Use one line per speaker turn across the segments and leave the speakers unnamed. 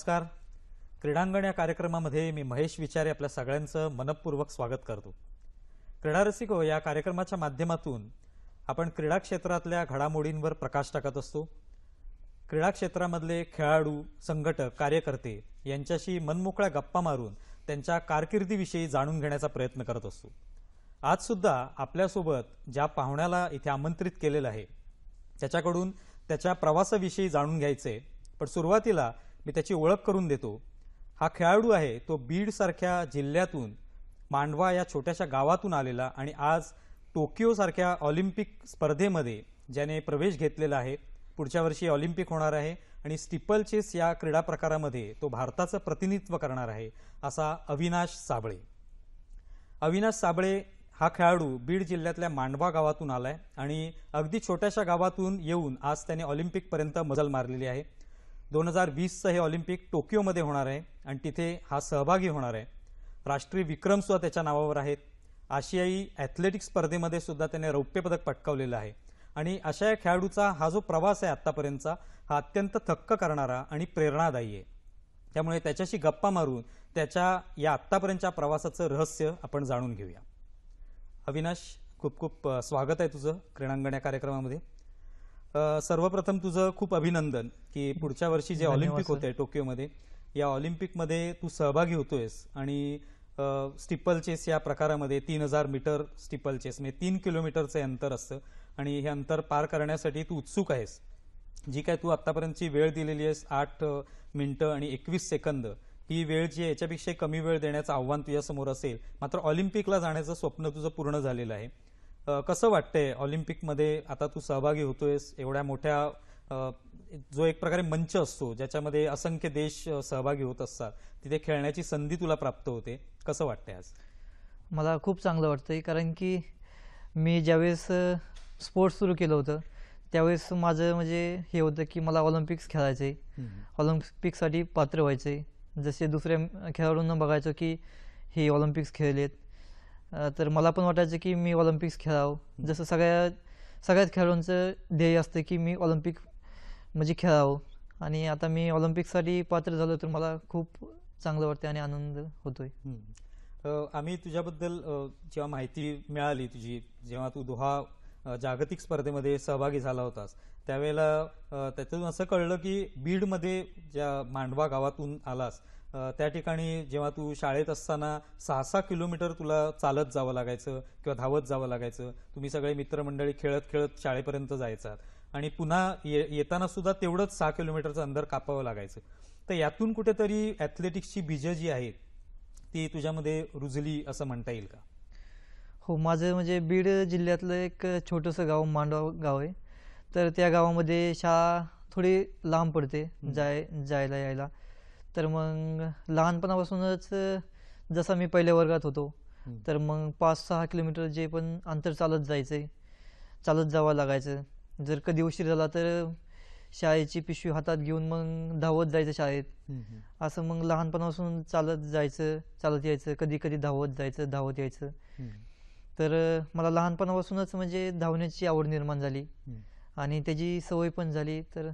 नमस्कार क्रीडांगण या कार्यक्रमामध्ये मी महेश विचारे आपल्या सगळ्यांचं मनपूर्वक स्वागत करतो क्रीडारसिको या कार्यक्रमाच्या माध्यमातून आपण क्रीडा क्षेत्रातल्या घडामोडींवर प्रकाश टाकत असतो क्रीडा क्षेत्रामधले खेळाडू संघटक कार्यकर्ते यांच्याशी मनमोकळ्या गप्पा मारून त्यांच्या कारकिर्दीविषयी जाणून घेण्याचा प्रयत्न करत असतो आज सुद्धा आपल्यासोबत ज्या पाहुण्याला इथे आमंत्रित केलेलं आहे त्याच्याकडून त्याच्या प्रवासाविषयी जाणून घ्यायचे पण सुरुवातीला मी त्याची ओळख करून देतो हा खेळाडू आहे तो बीडसारख्या जिल्ह्यातून मांडवा या छोट्याशा गावातून आलेला आणि आज टोकियोसारख्या ऑलिम्पिक स्पर्धेमध्ये ज्याने प्रवेश घेतलेला आहे पुढच्या वर्षी ऑलिम्पिक होणार आहे आणि स्टिपल चेस या क्रीडा प्रकारामध्ये तो भारताचं प्रतिनिधित्व करणार आहे असा अविनाश साबळे अविनाश साबळे हा खेळाडू बीड जिल्ह्यातल्या मांडवा गावातून आला आहे आणि अगदी छोट्याशा गावातून येऊन आज त्याने ऑलिम्पिकपर्यंत मजल मारलेली आहे दोन हजार वीसचं हे ऑलिम्पिक टोकियोमध्ये होणार आहे आणि तिथे हा सहभागी होणार आहे राष्ट्रीय विक्रमसुद्धा त्याच्या नावावर आहेत आशियाई ॲथलेटिक्स स्पर्धेमध्ये सुद्धा त्याने रौप्यपदक पटकावलेलं आहे आणि अशा या खेळाडूचा हा जो प्रवास आहे आत्तापर्यंतचा हा अत्यंत थक्क करणारा आणि प्रेरणादायी आहे त्यामुळे त्याच्याशी गप्पा मारून त्याच्या या आत्तापर्यंतच्या प्रवासाचं रहस्य आपण जाणून घेऊया अविनाश खूप खूप स्वागत आहे तुझं क्रीडांगण या कार्यक्रमामध्ये सर्वप्रथम तुझं खूप अभिनंदन की पुढच्या वर्षी जे ऑलिम्पिक होते टोकियोमध्ये या ऑलिम्पिकमध्ये तू सहभागी होतोयस आणि स्टिपल चेस या प्रकारामध्ये तीन हजार मीटर स्टिपल चेस म्हणजे तीन किलोमीटरचे अंतर असतं आणि हे अंतर पार करण्यासाठी तू उत्सुक आहेस जी काय तू आत्तापर्यंतची वेळ दिलेली आहेस आठ मिनटं आणि एकवीस सेकंद ही वेळ जी आहे याच्यापेक्षा कमी वेळ देण्याचं आव्हान तुझ्यासमोर असेल मात्र ऑलिम्पिकला जाण्याचं स्वप्न तुझं पूर्ण झालेलं आहे कसं वाटतंय ऑलिम्पिकमध्ये आता तू सहभागी होतोयस एवढ्या मोठ्या जो एक प्रकारे मंच असतो ज्याच्यामध्ये असंख्य देश सहभागी होत असतात तिथे खेळण्याची संधी तुला प्राप्त होते कसं वाटतंय आज
मला खूप चांगलं वाटतंय कारण की मी ज्यावेळेस स्पोर्ट्स सुरू केलं होतं त्यावेळेस माझं म्हणजे हे होतं की मला ऑलिम्पिक्स खेळायचं आहे ऑलिम्पिकसाठी पात्र व्हायचं आहे जसे दुसऱ्या खेळाडूंना बघायचं की हे ऑलिम्पिक्स खेळलेत तर मला पण वाटायचं की मी ऑलिम्पिक्स खेळावं जसं सगळ्या सगळ्यात खेळाडूंचं ध्येय असतं की मी ऑलिम्पिक म्हणजे खेळावं आणि आता मी ऑलिम्पिकसाठी पात्र झालो तर मला खूप चांगलं वाटतं आणि आनंद होतोय
आम्ही तुझ्याबद्दल जेव्हा माहिती मिळाली तुझी जेव्हा तू दोहा जागतिक स्पर्धेमध्ये सहभागी झाला होतास त्यावेळेला त्याच्यातून असं कळलं की बीडमध्ये ज्या मांडवा गावातून आलास त्या ठिकाणी जेव्हा तू शाळेत असताना सहा सहा किलोमीटर तुला चालत जावं लागायचं किंवा धावत जावं लागायचं तुम्ही सगळे मित्रमंडळी खेळत खेळत शाळेपर्यंत जायचात आणि पुन्हा ये येताना सुद्धा तेवढंच सहा किलोमीटरचं अंतर कापावं लागायचं तर यातून कुठेतरी ॲथलेटिक्सची बीजं जी आहेत ती तुझ्यामध्ये रुजली असं म्हणता येईल का
हो माझं म्हणजे बीड जिल्ह्यातलं एक छोटंसं गाव मांडवा गाव आहे तर त्या गावामध्ये शाळा थोडी लांब पडते जाय जायला यायला तर मग लहानपणापासूनच जसा मी पहिल्या वर्गात होतो तर मग पाच सहा किलोमीटर जे पण अंतर चालत जायचे चालत जावं लागायचं जर कधी उशीर झाला तर शाळेची पिशवी हातात घेऊन मग धावत जायचं शाळेत असं मग लहानपणापासून चालत जायचं चालत यायचं कधी कधी धावत जायचं धावत यायचं तर मला लहानपणापासूनच म्हणजे धावण्याची आवड निर्माण झाली आणि त्याची सवय पण झाली तर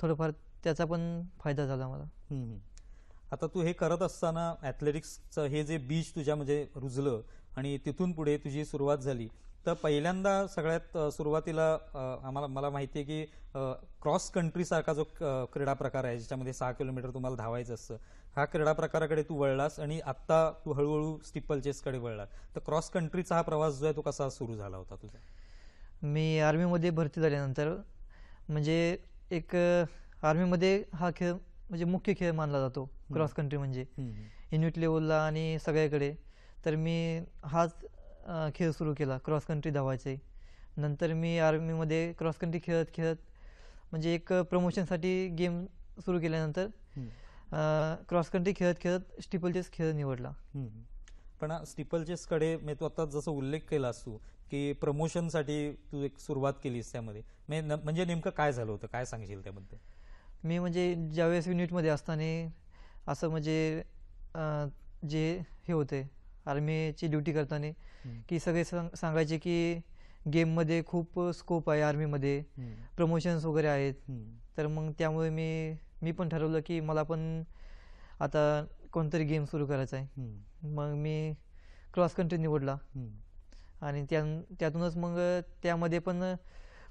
थोडंफार त्याचा पण फायदा झाला मला
आता तू हे करत असताना ॲथलेटिक्सचं हे जे बीज तुझ्या रुजलं आणि तिथून पुढे तुझी सुरुवात झाली तर पहिल्यांदा सगळ्यात सुरुवातीला आम्हाला मला माहिती आहे की क्रॉस कंट्रीसारखा जो क्रीडा प्रकार आहे ज्याच्यामध्ये सहा किलोमीटर तुम्हाला धावायचं असतं हा क्रीडा प्रकाराकडे तू वळलास आणि आत्ता तू हळूहळू स्टिपल चेसकडे वळलास तर क्रॉस कंट्रीचा हा प्रवास जो आहे तो कसा सुरू झाला होता तुझा
मी आर्मीमध्ये भरती झाल्यानंतर म्हणजे एक आर्मीमध्ये हा खेळ म्हणजे मुख्य खेळ मानला जातो क्रॉस कंट्री म्हणजे युनिट लेवलला आणि सगळ्याकडे तर मी हाच खेळ सुरू केला क्रॉस कंट्री धावायचे नंतर मी आर्मीमध्ये क्रॉस कंट्री खेळत खेळत म्हणजे एक प्रमोशनसाठी गेम सुरू केल्यानंतर क्रॉस कंट्री खेळत खेळत स्टिपल चेस खेळ निवडला
पण स्टिपल चेस कडे मी तू आता जसं उल्लेख केला असतो की प्रमोशनसाठी तू एक सुरुवात केलीस त्यामध्ये म्हणजे नेमकं काय झालं होतं काय सांगशील त्याबद्दल
मी म्हणजे ज्यावेळेस युनिटमध्ये असताना असं म्हणजे जे हे होते आर्मीची ड्युटी करताना की सगळे सांगायचे की गेममध्ये खूप स्कोप आहे आर्मीमध्ये प्रमोशन्स वगैरे आहेत तर मग त्यामुळे मी मी पण ठरवलं की मला पण आता कोणतरी गेम सुरू करायचा आहे मग मी क्रॉस कंट्री निवडला आणि त्या त्यातूनच मग त्यामध्ये पण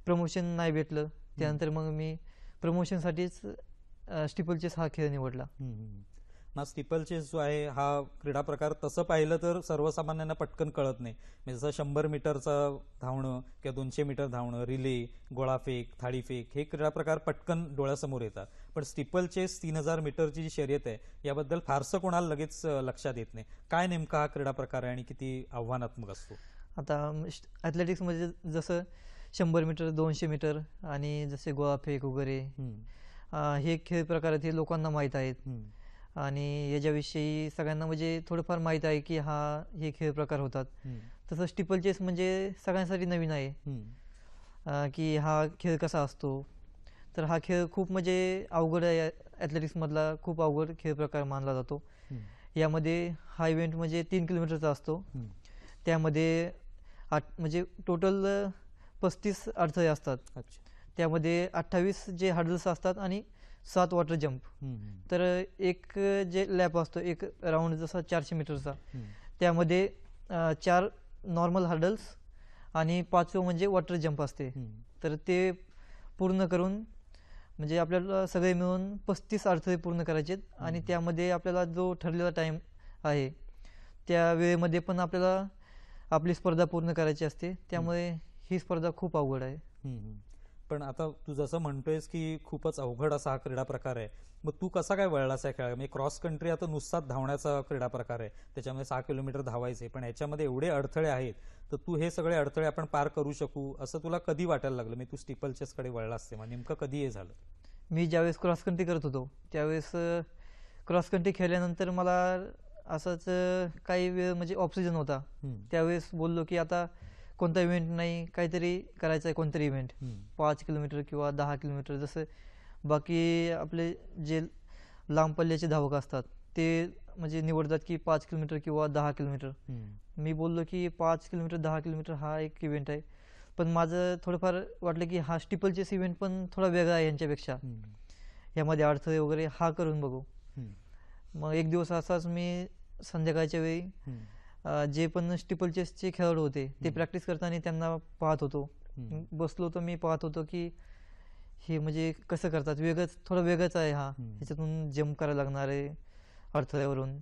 प्रमोशन नाही भेटलं त्यानंतर मग मी प्रमोशनसाठीच स्टिपल चेस हा खेळ निवडला
ना स्टिपल चेस जो आहे हा क्रीडा प्रकार तसं पाहिलं तर सर्वसामान्यांना पटकन कळत नाही म्हणजे जसं शंभर मीटरचं धावणं किंवा दोनशे मीटर धावणं रिले गोळाफेक थाळीफेक हे क्रीडा प्रकार पटकन डोळ्यासमोर येतात पण स्टिपल चेस तीन हजार मीटरची जी शर्यत आहे याबद्दल फारसं कोणाला लगेच लक्षात येत नाही काय नेमका हा क्रीडा प्रकार आहे आणि किती आव्हानात्मक असतो
आता ॲथलेटिक्समध्ये जसं शंभर मीटर दोनशे मीटर आणि जसे गोळा फेक वगैरे हे खेळ प्रकार ते लोकांना माहीत आहेत आणि याच्याविषयी सगळ्यांना म्हणजे थोडंफार माहीत आहे की हा हे खेळ प्रकार होतात तसं स्टिपल चेस म्हणजे सगळ्यांसाठी नवीन आहे की हा खेळ कसा असतो तर हा खेळ खूप म्हणजे अवघड आहे ॲथलेटिक्समधला खूप अवघड खेळ प्रकार मानला जातो यामध्ये हा इव्हेंट म्हणजे तीन किलोमीटरचा असतो त्यामध्ये आठ म्हणजे टोटल पस्तीस अडथळे असतात त्यामध्ये अठ्ठावीस जे हर्डल्स असतात आणि सात वॉटर जम्प तर एक जे लॅप असतो एक राऊंड जसा चारशे मीटरचा त्यामध्ये चार नॉर्मल हर्डल्स आणि पाचवं म्हणजे वॉटर जम्प असते तर ते पूर्ण करून म्हणजे आपल्याला सगळे मिळून पस्तीस अडथळे पूर्ण करायचे आणि त्यामध्ये आपल्याला जो ठरलेला टाईम आहे त्या वेळेमध्ये पण आपल्याला आपली स्पर्धा पूर्ण करायची असते त्यामुळे ही स्पर्धा खूप
अवघड आहे पण आता तू जसं म्हणतोयस की खूपच अवघड असा हा क्रीडा प्रकार आहे मग तू कसा काय वळलास या खेळा म्हणजे क्रॉस कंट्री आता नुसताच धावण्याचा क्रीडा प्रकार आहे त्याच्यामध्ये सहा किलोमीटर धावायचे पण याच्यामध्ये एवढे अडथळे आहेत तर तू हे सगळे अडथळे आपण पार करू शकू असं तुला कधी वाटायला लागलं मी म्हणजे तू स्टिपल चेसकडे वळला असते मग नेमकं कधी हे झालं
मी ज्यावेळेस क्रॉस कंट्री करत होतो त्यावेळेस क्रॉस कंट्री खेळल्यानंतर मला असंच काही वेळ म्हणजे ऑक्सिजन होता त्यावेळेस बोललो की आता कोणता इव्हेंट नाही काहीतरी करायचा आहे कोणतरी इव्हेंट पाच किलोमीटर किंवा दहा किलोमीटर जसं बाकी आपले जे लांब पल्ल्याचे धावक असतात ते म्हणजे निवडतात की पाच किलोमीटर किंवा दहा किलोमीटर मी बोललो की पाच किलोमीटर दहा किलोमीटर हा एक इव्हेंट आहे पण माझं थोडंफार वाटलं की हा स्टिपल चेस इव्हेंट पण थोडा वेगळा आहे यांच्यापेक्षा यामध्ये अडथळे वगैरे हा करून बघू मग एक दिवस असाच मी संध्याकाळच्या वेळी जे पण स्टिपल चेसचे खेळाडू होते ते प्रॅक्टिस करताना त्यांना पाहत होतो बसलो तर मी पाहत होतो की हे म्हणजे कसं करतात वेगळंच थोडं वेगळंच आहे हा ह्याच्यातून जम्प करायला लागणार आहे अडथळ्यावरून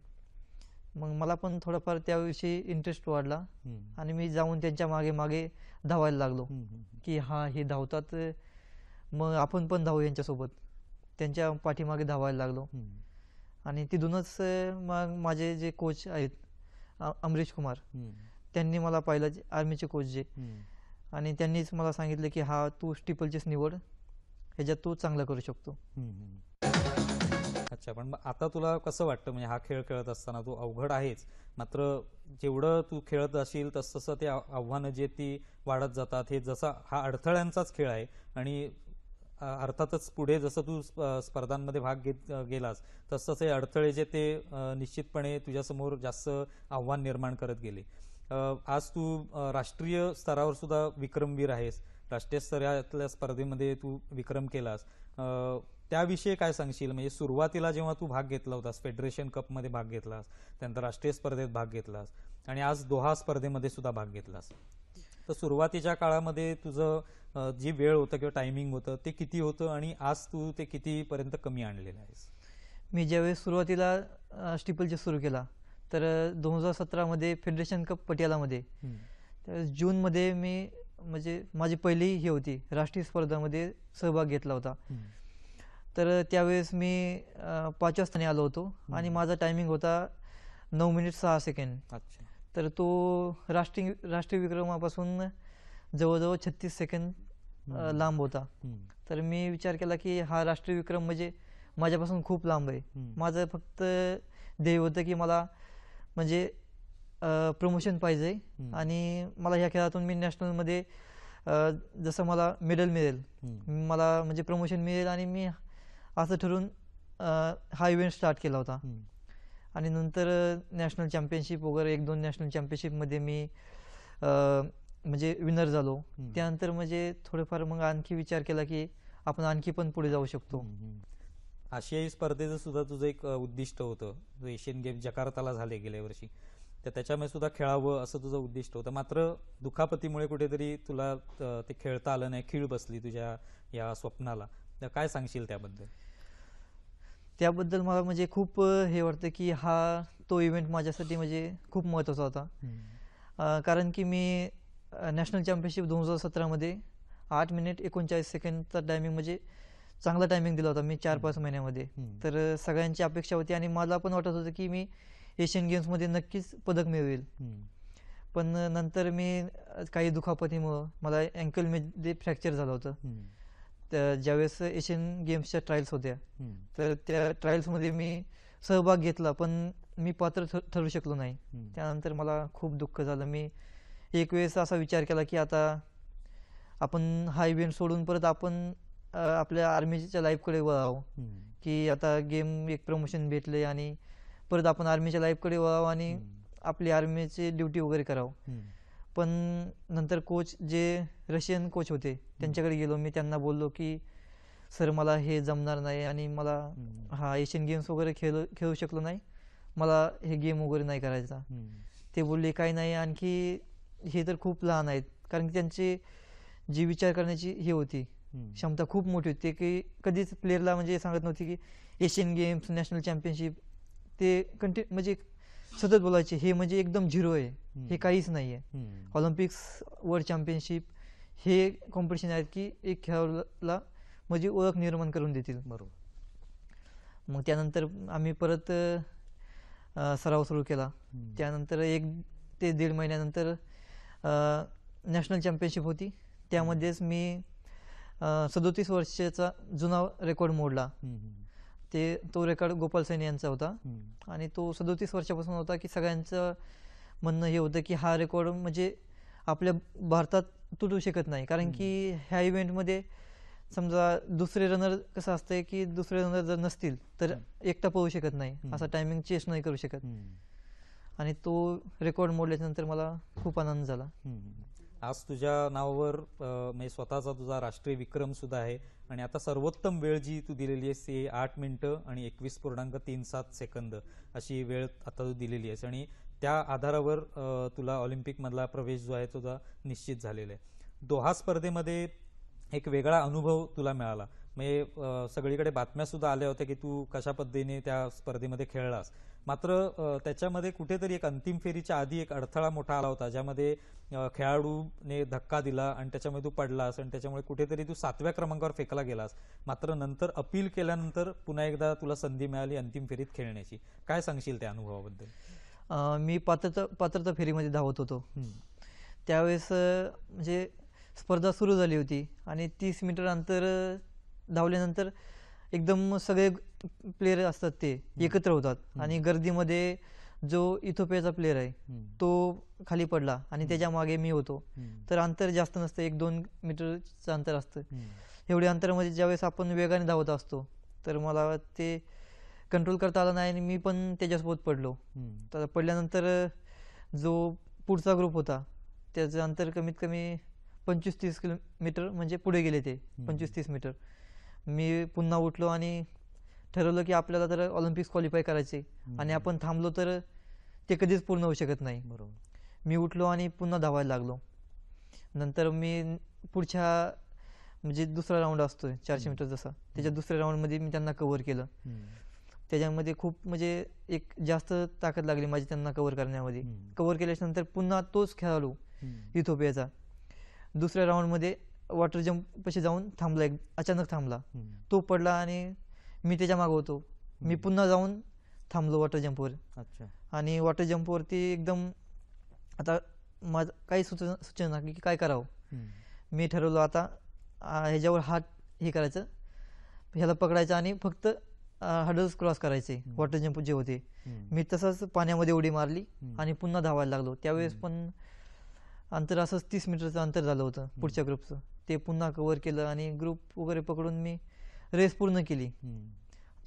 मग मला पण थोडंफार त्याविषयी इंटरेस्ट वाढला आणि मी जाऊन त्यांच्या मागे मागे धावायला लागलो की हा हे धावतात मग आपण पण धावू यांच्यासोबत त्यांच्या पाठीमागे धावायला लागलो आणि तिथूनच मग माझे जे कोच आहेत अमरीश कुमार त्यांनी मला पाहिलं आर्मीचे कोच जे आणि त्यांनीच मला सांगितलं की हा तू स्टिपलचीच निवड ह्याच्यात तू चांगला करू शकतो
अच्छा पण आता तुला कसं वाटतं म्हणजे हा खेळ खेळत असताना तू अवघड आहेच मात्र जेवढं तू खेळत असेल तसं तसं ते आव्हानं जे ती वाढत जातात हे जसा हा अडथळ्यांचाच खेळ आहे आणि अर्थातच पुढे जसं तू स्पर्धांमध्ये भाग घेत गेलास तसंच हे अडथळे जे ते निश्चितपणे तुझ्यासमोर जास्त आव्हान निर्माण करत गेले आज तू राष्ट्रीय स्तरावर सुद्धा विक्रमवीर आहेस राष्ट्रीय स्तरातल्या स्पर्धेमध्ये तू विक्रम केलास त्याविषयी काय सांगशील म्हणजे सुरुवातीला जेव्हा तू भाग घेतला होतास फेडरेशन कपमध्ये भाग घेतलास त्यानंतर राष्ट्रीय स्पर्धेत भाग घेतलास आणि आज दोहा स्पर्धेमध्ये सुद्धा भाग घेतलास तर सुरुवातीच्या काळामध्ये तुझं जी वेळ होतं किंवा टायमिंग होतं ते किती होतं आणि आज तू ते कितीपर्यंत कमी आणलेलं आहेस मी ज्यावेळेस सुरुवातीला
स्टिपलचे सुरू केला तर दोन हजार सतरामध्ये फेडरेशन कप पटियालामध्ये तर जूनमध्ये मी म्हणजे माझी पहिली ही होती राष्ट्रीय स्पर्धामध्ये सहभाग घेतला होता तर त्यावेळेस मी पाचव्या स्थानी आलो होतो आणि माझा टायमिंग होता नऊ मिनिट सहा सेकंड तर तो राष्ट्रीय राष्ट्रीय विक्रमापासून जवळजवळ छत्तीस सेकंद लांब होता तर मी विचार केला की हा राष्ट्रीय विक्रम म्हणजे माझ्यापासून खूप लांब आहे माझं फक्त ध्येय होतं की मला म्हणजे प्रमोशन पाहिजे आणि मला ह्या खेळातून मी नॅशनलमध्ये जसं मला मेडल मिळेल मला म्हणजे प्रमोशन मिळेल आणि मी असं ठरून हा इव्हेंट स्टार्ट केला होता आणि नंतर नॅशनल चॅम्पियनशिप वगैरे एक दोन नॅशनल चॅम्पियनशिपमध्ये मी म्हणजे विनर झालो त्यानंतर म्हणजे थोडेफार मग आणखी विचार केला की आपण आणखी पण पुढे जाऊ शकतो
आशियाई स्पर्धेचं सुद्धा तुझं एक उद्दिष्ट होतं एशियन गेम जकार्ताला झाले गेल्या वर्षी तर त्याच्यामध्ये सुद्धा खेळावं असं तुझं उद्दिष्ट होतं मात्र दुखापतीमुळे कुठेतरी तुला ते खेळता आलं नाही खीळ बसली तुझ्या या स्वप्नाला तर काय सांगशील त्याबद्दल
त्याबद्दल मला म्हणजे खूप हे वाटतं की हा तो इव्हेंट माझ्यासाठी म्हणजे खूप महत्त्वाचा
होता
कारण की मी नॅशनल चॅम्पियनशिप दोन हजार सतरामध्ये आठ मिनिट एकोणचाळीस सेकंडचा टायमिंग म्हणजे चांगला टायमिंग दिला होता मी चार पाच महिन्यामध्ये तर सगळ्यांची अपेक्षा होती आणि मला पण वाटत होतं की मी एशियन गेम्समध्ये नक्कीच पदक मिळवेल पण नंतर मी काही दुखापतीमुळं मला अँकलमध्ये फ्रॅक्चर झालं होतं त्या ज्यावेळेस एशियन गेम्सच्या ट्रायल्स होत्या तर त्या ट्रायल्समध्ये मी सहभाग घेतला पण मी पात्र ठरू शकलो नाही त्यानंतर मला खूप दुःख झालं मी एक वेळेस असा विचार केला की आता आपण हा इव्हेंट सोडून परत आपण आपल्या आर्मीच्या लाईफकडे वळावं की आता गेम एक प्रमोशन भेटले आणि परत आपण आर्मीच्या लाईफकडे वळावं आणि आपली आर्मीची ड्युटी वगैरे करावं पण नंतर कोच जे रशियन कोच होते त्यांच्याकडे गेलो मी त्यांना बोललो की सर मला हे जमणार नाही आणि मला हा एशियन गेम्स वगैरे खेळ खेळू शकलो नाही मला हे गेम वगैरे नाही करायचा ते बोलले काही नाही आणखी हे तर खूप लहान आहेत कारण की त्यांची जी विचार करण्याची हे होती क्षमता खूप मोठी होती की कधीच प्लेअरला म्हणजे सांगत नव्हती की एशियन गेम्स नॅशनल चॅम्पियनशिप ते कंटिन्यू म्हणजे सतत बोलायचे हे म्हणजे एकदम झिरो आहे हे काहीच नाही आहे ऑलिम्पिक्स वर्ल्ड चॅम्पियनशिप हे कॉम्पिटिशन आहेत की एक खेळाडूला म्हणजे ओळख निर्माण करून देतील बरोबर मग त्यानंतर आम्ही परत सराव सुरू केला त्यानंतर एक ते दीड महिन्यानंतर नॅशनल चॅम्पियनशिप होती त्यामध्येच मी सदोतीस वर्षाचा जुना रेकॉर्ड मोडला ते तो रेकॉर्ड गोपाल सैनी यांचा होता आणि तो सदोतीस वर्षापासून होता की सगळ्यांचं म्हणणं हे होतं की हा रेकॉर्ड म्हणजे आपल्या भारतात तुटू शकत नाही कारण की ह्या इव्हेंटमध्ये समजा दुसरे रनर कसं असतंय की दुसरे रनर जर नसतील तर एकटा पळू शकत नाही असा टायमिंग चेस नाही करू शकत आणि तो रेकॉर्ड मोडल्याच्यानंतर मला खूप आनंद झाला
आज तुझ्या नावावर म्हणजे स्वतःचा तुझा राष्ट्रीय विक्रम सुद्धा आहे आणि आता सर्वोत्तम वेळ जी तू दिलेली आहेस ती आठ मिनटं आणि एकवीस पूर्णांक तीन सात सेकंद अशी वेळ आता तू दिलेली आहेस आणि त्या आधारावर तुला ऑलिम्पिकमधला प्रवेश जो आहे तुझा निश्चित झालेला आहे दोहा स्पर्धेमध्ये एक वेगळा अनुभव तुला मिळाला म्हणजे सगळीकडे बातम्या सुद्धा आल्या होत्या की तू कशा पद्धतीने त्या स्पर्धेमध्ये खेळलास मात्र त्याच्यामध्ये कुठेतरी एक अंतिम फेरीच्या आधी एक अडथळा मोठा आला होता ज्यामध्ये खेळाडूने धक्का दिला आणि त्याच्यामध्ये तू पडलास आणि त्याच्यामुळे कुठेतरी तू सातव्या क्रमांकावर फेकला गेलास मात्र नंतर अपील केल्यानंतर पुन्हा एकदा तुला संधी मिळाली अंतिम फेरीत खेळण्याची काय सांगशील त्या अनुभवाबद्दल
मी पात्रता पात्रता फेरीमध्ये धावत होतो त्यावेळेस म्हणजे स्पर्धा सुरू झाली होती आणि तीस मीटर अंतर धावल्यानंतर एकदम सगळे प्लेअर असतात ते एकत्र होतात आणि गर्दीमध्ये जो इथोपियाचा प्लेयर आहे तो खाली पडला आणि त्याच्या मागे मी होतो तर अंतर जास्त नसतं एक दोन मीटरचं अंतर असतं एवढ्या अंतरामध्ये ज्यावेळेस आपण वेगाने धावत असतो तर मला ते कंट्रोल करता आलं नाही आणि मी पण त्याच्यासोबत पडलो तर पडल्यानंतर जो पुढचा ग्रुप होता त्याचं अंतर कमीत कमी पंचवीस तीस किलोमीटर म्हणजे पुढे गेले ते पंचवीस तीस मीटर मी पुन्हा उठलो आणि ठरवलं की आपल्याला तर ऑलिम्पिक्स क्वालिफाय करायचे आणि आपण थांबलो तर ते कधीच पूर्ण होऊ शकत नाही बरोबर मी उठलो आणि पुन्हा धावायला लागलो नंतर मी पुढच्या म्हणजे दुसरा राऊंड असतो चारशे मीटर जसा त्याच्या दुसऱ्या राऊंडमध्ये मी त्यांना कव्हर केलं त्याच्यामध्ये खूप म्हणजे एक जास्त ताकद लागली माझी त्यांना कव्हर करण्यामध्ये कव्हर नंतर पुन्हा तोच खेळाडू इथोपियाचा दुसऱ्या राऊंडमध्ये वॉटर जम्प पशी जाऊन थांबला एक अचानक थांबला तो पडला आणि मी त्याच्या मागे होतो मी पुन्हा जाऊन थांबलो वॉटर जम्पवर अच्छा आणि वॉटर जम्पवरती एकदम आता माझं काही सुचना सूचना की काय करावं मी ठरवलं आता ह्याच्यावर हात हे करायचं ह्याला पकडायचं आणि फक्त हडल्स क्रॉस करायचे वॉटर जम्प जे होते मी तसंच पाण्यामध्ये उडी मारली आणि पुन्हा धावायला लागलो त्यावेळेस पण अंतर असंच तीस मीटरचं अंतर झालं होतं पुढच्या ग्रुपचं ते पुन्हा कव्हर केलं आणि ग्रुप वगैरे पकडून मी रेस पूर्ण केली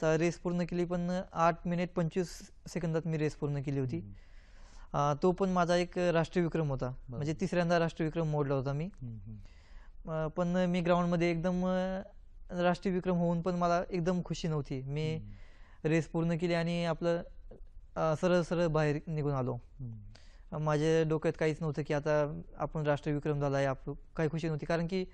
तर रेस पूर्ण केली पण आठ मिनिट पंचवीस सेकंदात मी रेस पूर्ण केली होती तो पण माझा एक राष्ट्रीय विक्रम होता म्हणजे तिसऱ्यांदा राष्ट्रीय विक्रम मोडला होता मी पण मी ग्राउंडमध्ये एकदम राष्ट्रीय विक्रम होऊन पण मला एकदम खुशी नव्हती मी रेस पूर्ण केली आणि आपलं सरळ सरळ बाहेर निघून आलो माझ्या डोक्यात काहीच नव्हतं की आता आपण राष्ट्रीय विक्रम झाला आहे आप काही खुशी नव्हती कारण की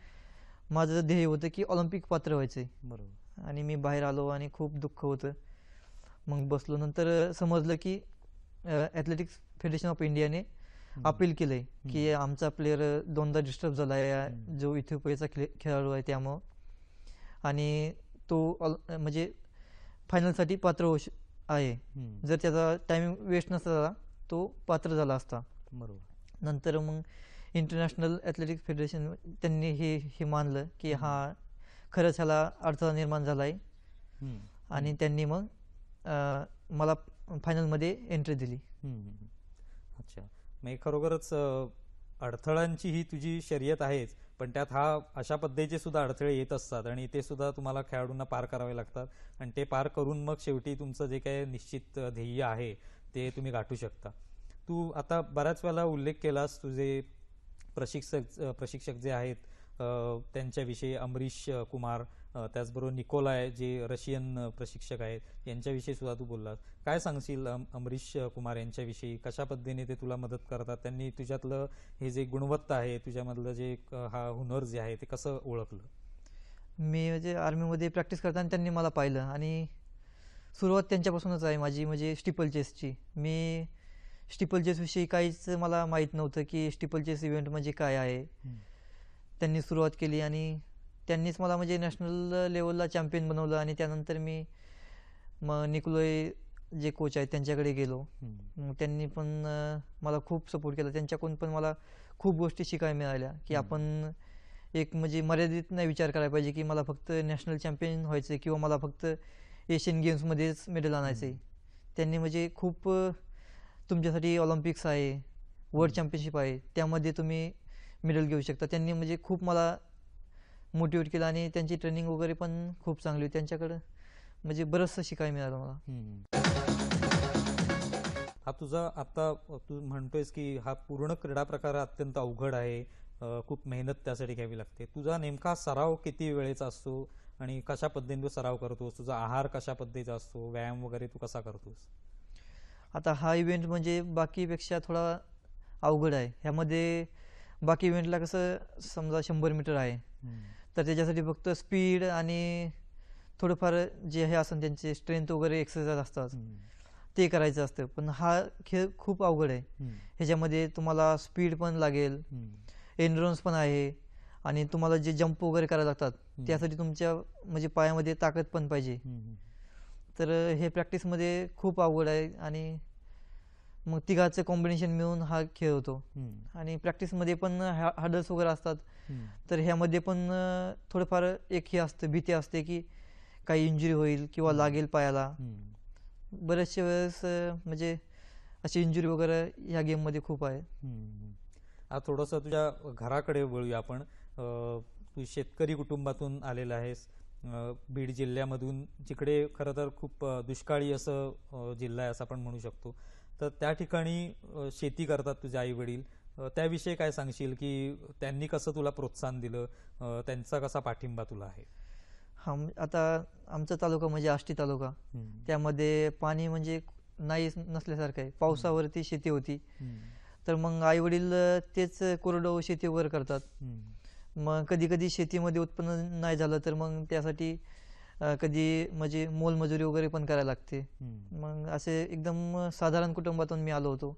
माझं ध्येय होतं की ऑलिम्पिक पात्र व्हायचं बरोबर आणि मी बाहेर आलो आणि खूप दुःख होतं मग बसलो नंतर समजलं की ॲथलेटिक्स फेडरेशन ऑफ इंडियाने अपील केलंय की आमचा प्लेअर दोनदा डिस्टर्ब झाला आहे जो इथिओपियाचा खेळ खेळाडू आहे त्यामुळं आणि तो म्हणजे फायनलसाठी पात्र होऊ आहे जर त्याचा टायमिंग वेस्ट नसता तो पात्र झाला असता बरोबर नंतर मग इंटरनॅशनल ॲथलेटिक फेडरेशन त्यांनी हे हे मानलं की हा खरंच ह्याला अडथळा निर्माण झाला आहे आणि त्यांनी मग मला फायनलमध्ये एंट्री दिली
अच्छा मग खरोखरच अडथळांची ही तुझी शर्यत आहेच पण त्यात हा अशा पद्धतीचे सुद्धा अडथळे येत असतात आणि ते सुद्धा तुम्हाला खेळाडूंना पार करावे लागतात आणि ते पार करून मग शेवटी तुमचं जे काही निश्चित ध्येय आहे ते तुम्ही गाठू शकता तू आता बऱ्याच वेळेला उल्लेख केलास तुझे प्रशिक्षक प्रशिक्षक जे आहेत त्यांच्याविषयी अमरीश कुमार त्याचबरोबर आहे जे रशियन प्रशिक्षक आहेत यांच्याविषयी सुद्धा तू बोललास काय सांगशील अमरीश कुमार यांच्याविषयी कशा पद्धतीने ते तुला मदत करतात त्यांनी तुझ्यातलं हे जे गुणवत्ता आहे तुझ्यामधलं जे हा हुनर जे आहे ते कसं ओळखलं
मी म्हणजे आर्मीमध्ये प्रॅक्टिस करताना त्यांनी मला पाहिलं आणि सुरुवात त्यांच्यापासूनच आहे माझी म्हणजे स्टिपल चेसची मी स्टिपल चेसविषयी काहीच मला माहीत नव्हतं की स्टिपल चेस इव्हेंट म्हणजे काय आहे त्यांनी सुरुवात केली आणि त्यांनीच मला म्हणजे नॅशनल लेवलला चॅम्पियन बनवलं आणि त्यानंतर मी मग निकलोय जे कोच आहेत त्यांच्याकडे गेलो त्यांनी पण मला खूप सपोर्ट केला त्यांच्याकडून पण मला खूप गोष्टी शिकायला मिळाल्या की आपण एक म्हणजे मर्यादित नाही विचार करायला पाहिजे की मला फक्त नॅशनल चॅम्पियन व्हायचं किंवा मला फक्त एशियन गेम्समध्येच मेडल आणायचं त्यांनी म्हणजे खूप तुमच्यासाठी ऑलिम्पिक्स आहे वर्ल्ड चॅम्पियनशिप आहे त्यामध्ये तुम्ही मेडल घेऊ शकता त्यांनी म्हणजे खूप मला मोटिवेट केलं आणि त्यांची ट्रेनिंग वगैरे पण खूप चांगली होती त्यांच्याकडं म्हणजे बरंचसं शिकायला मिळालं मला
हा तुझा आता तू म्हणतोयस की हा पूर्ण क्रीडा प्रकार अत्यंत अवघड आहे खूप मेहनत त्यासाठी घ्यावी लागते तुझा नेमका सराव किती वेळेचा असतो आणि कशा पद्धतीने तू सराव करतोस तुझा आहार कशा पद्धतीचा असतो व्यायाम वगैरे तू कसा करतोस
आता हा इव्हेंट म्हणजे बाकीपेक्षा थोडा अवघड आहे ह्यामध्ये बाकी इव्हेंटला कसं समजा शंभर मीटर आहे तर त्याच्यासाठी फक्त स्पीड आणि थोडंफार जे हे असं त्यांचे स्ट्रेंथ वगैरे एक्सरसाइज असतात ते करायचं असतं पण हा खेळ खूप अवघड आहे ह्याच्यामध्ये तुम्हाला स्पीड पण लागेल एन्ड्रोन्स पण आहे आणि तुम्हाला जे जंप वगैरे करायला लागतात त्यासाठी तुमच्या म्हणजे पायामध्ये ताकद पण पाहिजे तर हे प्रॅक्टिसमध्ये खूप आवड आहे आणि मग तिघाचं कॉम्बिनेशन मिळून हा खेळ होतो आणि प्रॅक्टिसमध्ये पण हर्डल्स वगैरे असतात तर ह्यामध्ये पण थोडंफार एक हे असतं भीती असते की काही इंजुरी होईल किंवा लागेल पायाला बऱ्याचशा वेळेस म्हणजे अशी इंजुरी वगैरे ह्या गेममध्ये खूप आहे
आता थोडंसं तुझ्या घराकडे वळूया आपण तू शेतकरी कुटुंबातून आलेला आहेस बीड जिल्ह्यामधून जिकडे खरं तर खूप दुष्काळी असं जिल्हा आहे असं आपण म्हणू शकतो तर त्या ठिकाणी शेती करतात तुझे आई वडील त्याविषयी काय सांगशील की त्यांनी कसं तुला प्रोत्साहन दिलं त्यांचा कसा पाठिंबा तुला आहे
हा आता आमचा तालुका म्हणजे आष्टी तालुका त्यामध्ये पाणी म्हणजे नाही नसल्यासारखं आहे पावसावरती शेती होती तर मग आई वडील तेच कोरडवाहू शेती वगैरे करतात मग कधी कधी शेतीमध्ये उत्पन्न नाही झालं तर मग त्यासाठी कधी म्हणजे मोलमजुरी वगैरे पण करायला लागते मग असे एकदम साधारण कुटुंबातून मी आलो होतो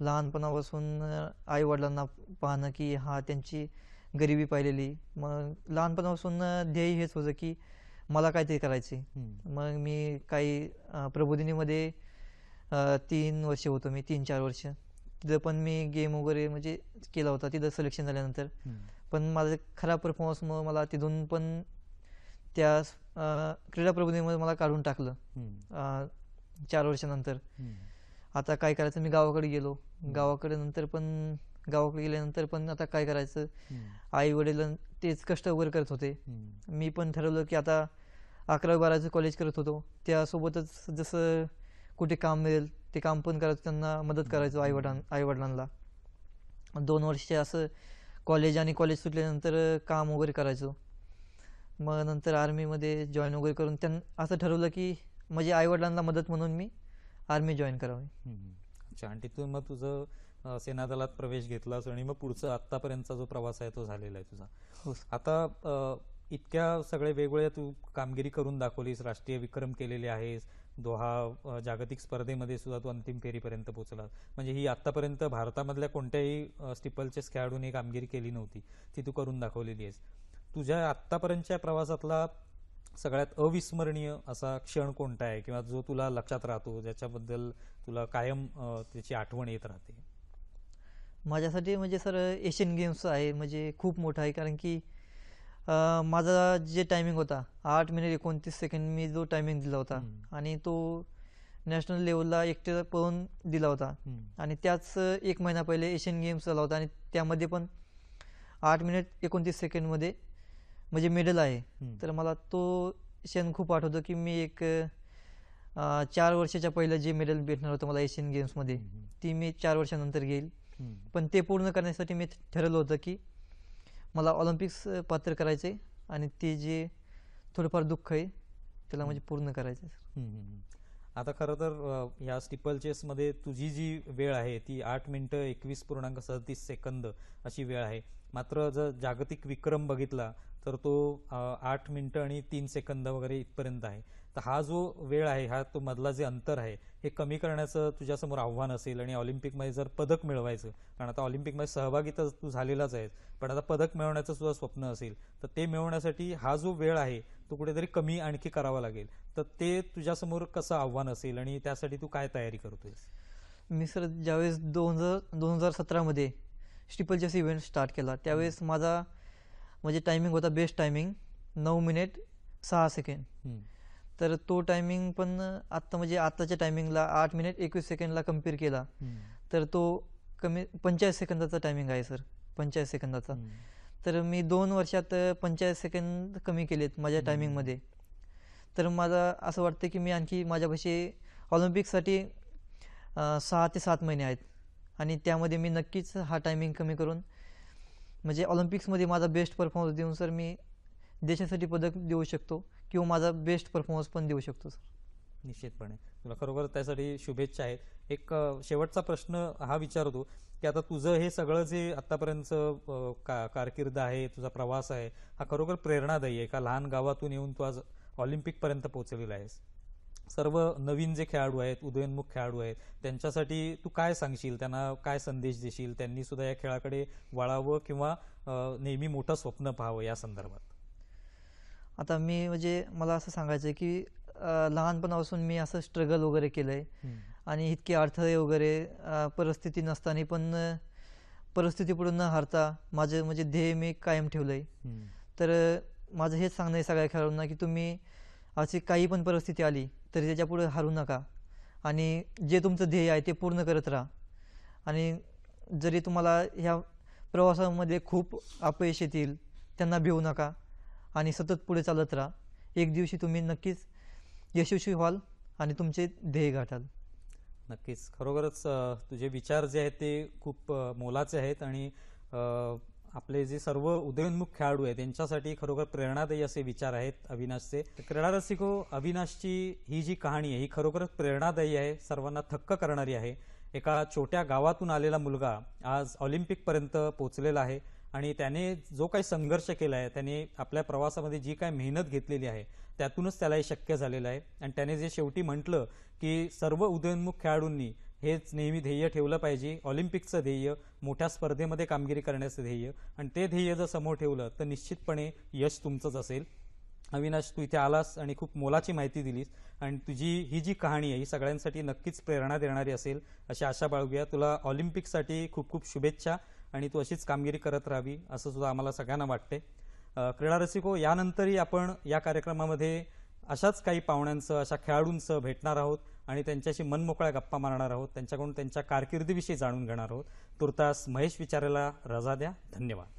लहानपणापासून आई वडिलांना पाहणं की हा त्यांची गरिबी पाहिलेली मग लहानपणापासून ध्येय हेच होतं की मला काहीतरी करायचे मग मी काही प्रबोधिनीमध्ये तीन वर्ष होतो मी तीन चार वर्ष तिथं पण मी गेम वगैरे म्हणजे केला होता तिथं सिलेक्शन झाल्यानंतर पण माझा खराब परफॉर्मन्समुळे मला तिथून पण त्या क्रीडा प्रबोधनीमध्ये मला काढून टाकलं चार वर्षानंतर आता काय करायचं मी गावाकडे गेलो गावाकडे नंतर पण गावाकडे गेल्यानंतर पण आता काय करायचं आई वडील तेच कष्ट वगैरे करत होते मी पण ठरवलं की आता अकरावी बाराचं कॉलेज करत होतो त्यासोबतच जसं कुठे काम मिळेल ते काम पण करायचं त्यांना मदत करायचो आई वडिलां आई वडिलांना दोन वर्ष असं कॉलेज आणि कॉलेज सुटल्यानंतर काम वगैरे करायचो मग नंतर आर्मीमध्ये जॉईन वगैरे करून त्यां असं ठरवलं की म्हणजे वडिलांना मदत म्हणून मी आर्मी जॉईन करावी
अच्छा आणि तिथून मग तुझं सेनादलात प्रवेश घेतलास आणि मग पुढचा आत्तापर्यंतचा जो प्रवास आहे तो झालेला आहे तुझा हो. आता इतक्या सगळे वेगवेगळ्या तू कामगिरी करून दाखवलीस राष्ट्रीय विक्रम केलेले आहेस दोहा जागतिक स्पर्धेमध्ये सुद्धा तू अंतिम फेरीपर्यंत पोहोचला म्हणजे ही आतापर्यंत भारतामधल्या कोणत्याही स्टिपलचेस खेळाडूने कामगिरी केली नव्हती ती तू करून दाखवलेली आहेस तुझ्या आत्तापर्यंतच्या प्रवासातला सगळ्यात अविस्मरणीय असा क्षण कोणता आहे किंवा जो तुला लक्षात राहतो ज्याच्याबद्दल तुला कायम त्याची आठवण येत राहते
माझ्यासाठी म्हणजे सर एशियन गेम्स आहे म्हणजे खूप मोठा आहे कारण की माझा जे टायमिंग होता आठ मिनिट एकोणतीस सेकंड मी जो टायमिंग दिला होता आणि तो नॅशनल लेवलला एकटे पळून दिला होता आणि त्याच एक महिना पहिले एशियन गेम्स झाला होता आणि त्यामध्ये पण आठ मिनिट एकोणतीस सेकंडमध्ये म्हणजे मेडल आहे तर मला तो क्षण खूप आठवतो की मी एक चार वर्षाच्या पहिलं जे मेडल भेटणार होतं मला एशियन गेम्समध्ये ती मी चार वर्षानंतर घेईल पण ते पूर्ण करण्यासाठी मी ठरवलं होतं की मला ऑलिम्पिक्स पात्र करायचे आणि ते जे थोडंफार दुःख आहे त्याला म्हणजे पूर्ण करायचं
आता खरं तर ह्या स्टिपल चेसमध्ये तुझी जी वेळ आहे ती आठ मिनटं एकवीस पूर्णांक सदतीस सेकंद अशी वेळ आहे मात्र जर जागतिक विक्रम बघितला तर तो आठ मिनटं आणि तीन सेकंद वगैरे इथपर्यंत आहे तर हा जो वेळ आहे हा तो मधला जे अंतर आहे हे कमी करण्याचं तुझ्यासमोर आव्हान असेल आणि ऑलिम्पिकमध्ये जर पदक मिळवायचं कारण आता ऑलिम्पिकमध्ये सहभागी तर तू झालेलाच आहेस पण आता पदक मिळवण्याचं सुद्धा स्वप्न असेल तर ते मिळवण्यासाठी हा जो वेळ आहे तो कुठेतरी कमी आणखी करावा लागेल तर ते तुझ्यासमोर कसं आव्हान असेल आणि त्यासाठी तू काय तयारी करतोयस
मी सर ज्यावेळेस दोन हजार दोन हजार सतरामध्ये स्टिपल जेस इव्हेंट स्टार्ट केला त्यावेळेस माझा म्हणजे टायमिंग होता बेस्ट टायमिंग नऊ मिनिट सहा सेकंड तर तो टायमिंग पण आत्ता म्हणजे आत्ताच्या टायमिंगला आठ मिनिट एकवीस सेकंडला कम्पेअर केला तर तो कमी पंचाळीस सेकंदाचा टायमिंग आहे सर पंचाळीस सेकंदाचा तर मी दोन वर्षात पंचाळीस सेकंद कमी केलेत माझ्या टायमिंगमध्ये तर मला असं वाटतं की मी आणखी माझ्यापाशी ऑलिम्पिकसाठी सहा ते सात महिने आहेत आणि त्यामध्ये मी नक्कीच हा टायमिंग कमी करून म्हणजे ऑलिम्पिक्समध्ये माझा बेस्ट परफॉर्मन्स देऊन सर मी देशासाठी पदक देऊ शकतो किंवा माझा बेस्ट परफॉर्मन्स पण देऊ शकतो सर
निश्चितपणे तुला खरोखर त्यासाठी शुभेच्छा आहेत एक शेवटचा प्रश्न हा विचारतो की आता तुझं हे सगळं जे आत्तापर्यंत का कारकीर्द आहे तुझा प्रवास आहे हा खरोखर प्रेरणादायी आहे एका लहान गावातून येऊन तू आज ऑलिम्पिकपर्यंत पोहोचलेला आहेस सर्व नवीन जे खेळाडू आहेत उदयोन्मुख खेळाडू आहेत त्यांच्यासाठी तू काय सांगशील त्यांना काय संदेश देशील त्यांनी सुद्धा या खेळाकडे वळावं किंवा नेहमी मोठं स्वप्न पाहावं या संदर्भात
आता मी म्हणजे मला असं सांगायचं आहे की लहानपणापासून मी असं स्ट्रगल वगैरे केलं आहे आणि इतके अडथळे वगैरे परिस्थिती नसताना पण परिस्थिती पुढे न हारता माझं म्हणजे ध्येय मी कायम ठेवलं आहे तर माझं हेच सांगणं आहे सगळ्या खेळाडूंना की तुम्ही अशी काही पण परिस्थिती आली तरी त्याच्यापुढे हारू नका आणि जे तुमचं ध्येय आहे ते पूर्ण करत राहा आणि जरी तुम्हाला ह्या प्रवासामध्ये खूप अपयश येतील त्यांना भिवू नका आणि सतत पुढे चालत राहा एक दिवशी तुम्ही नक्कीच यशस्वी व्हाल आणि तुमचे ध्येय गाठाल
नक्कीच खरोखरच तुझे विचार जे आहेत ते खूप मोलाचे आहेत आणि आपले जे सर्व उदयोन्मुख खेळाडू आहेत त्यांच्यासाठी खरोखर प्रेरणादायी असे विचार आहेत अविनाशचे क्रीडा रसिको अविनाशची ही जी कहाणी आहे ही खरोखरच प्रेरणादायी आहे सर्वांना थक्क करणारी आहे एका छोट्या गावातून आलेला मुलगा आज ऑलिम्पिकपर्यंत पोचलेला आहे आणि त्याने जो काही संघर्ष केला आहे त्याने आपल्या प्रवासामध्ये जी काय मेहनत घेतलेली आहे त्यातूनच त्याला हे शक्य झालेलं आहे आणि त्याने जे शेवटी म्हटलं की सर्व उदयोन्मुख खेळाडूंनी हेच नेहमी ध्येय ठेवलं पाहिजे ऑलिम्पिकचं ध्येय मोठ्या स्पर्धेमध्ये कामगिरी करण्याचं ध्येय आणि ते ध्येय जर समोर ठेवलं तर निश्चितपणे यश तुमचंच असेल अविनाश तू इथे आलास आणि खूप मोलाची माहिती दिलीस आणि तुझी ही जी कहाणी आहे ही सगळ्यांसाठी नक्कीच प्रेरणा देणारी असेल अशी आशा बाळगूया तुला ऑलिम्पिकसाठी खूप खूप शुभेच्छा आणि तू अशीच कामगिरी करत राहावी असं सुद्धा आम्हाला सगळ्यांना वाटते क्रीडा रसिको यानंतरही आपण या कार्यक्रमामध्ये अशाच काही पाहुण्यांचं अशा खेळाडूंचं भेटणार आहोत आणि त्यांच्याशी मनमोकळ्या गप्पा मारणार आहोत त्यांच्याकडून त्यांच्या कारकिर्दीविषयी जाणून घेणार आहोत तुर्तास महेश विचारेला रजा द्या धन्यवाद